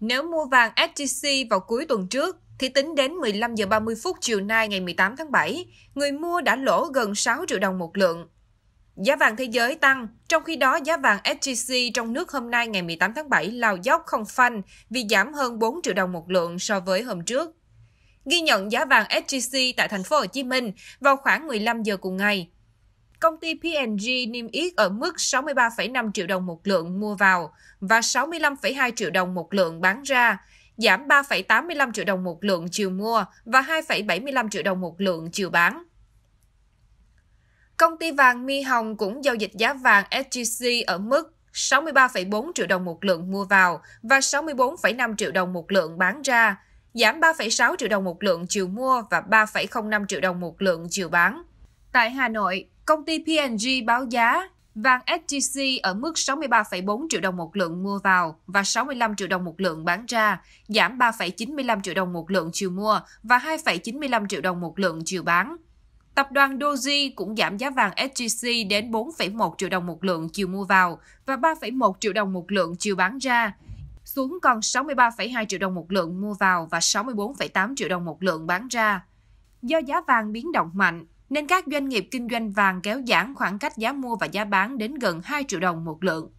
Nếu mua vàng SJC vào cuối tuần trước, thì tính đến 15 giờ 30 phút chiều nay ngày 18 tháng 7, người mua đã lỗ gần 6 triệu đồng một lượng. Giá vàng thế giới tăng, trong khi đó giá vàng SJC trong nước hôm nay ngày 18 tháng 7 lao dốc không phanh vì giảm hơn 4 triệu đồng một lượng so với hôm trước. Ghi nhận giá vàng SJC tại thành phố Hồ Chí Minh vào khoảng 15 giờ cùng ngày, công ty P&G niêm yết ở mức 63,5 triệu đồng một lượng mua vào và 65,2 triệu đồng một lượng bán ra, giảm 3,85 triệu đồng một lượng chiều mua và 2,75 triệu đồng một lượng chiều bán. Công ty vàng Mi Hồng cũng giao dịch giá vàng SGC ở mức 63,4 triệu đồng một lượng mua vào và 64,5 triệu đồng một lượng bán ra, giảm 3,6 triệu đồng một lượng chiều mua và 3,05 triệu đồng một lượng chiều bán. Tại Hà Nội, Công ty P&G báo giá vàng SJC ở mức 63,4 triệu đồng một lượng mua vào và 65 triệu đồng một lượng bán ra, giảm 3,95 triệu đồng một lượng chiều mua và 2,95 triệu đồng một lượng chiều bán. Tập đoàn Doji cũng giảm giá vàng SJC đến 4,1 triệu đồng một lượng chiều mua vào và 3,1 triệu đồng một lượng chiều bán ra, xuống còn 63,2 triệu đồng một lượng mua vào và 64,8 triệu đồng một lượng bán ra. Do giá vàng biến động mạnh, nên các doanh nghiệp kinh doanh vàng kéo giãn khoảng cách giá mua và giá bán đến gần 2 triệu đồng một lượng.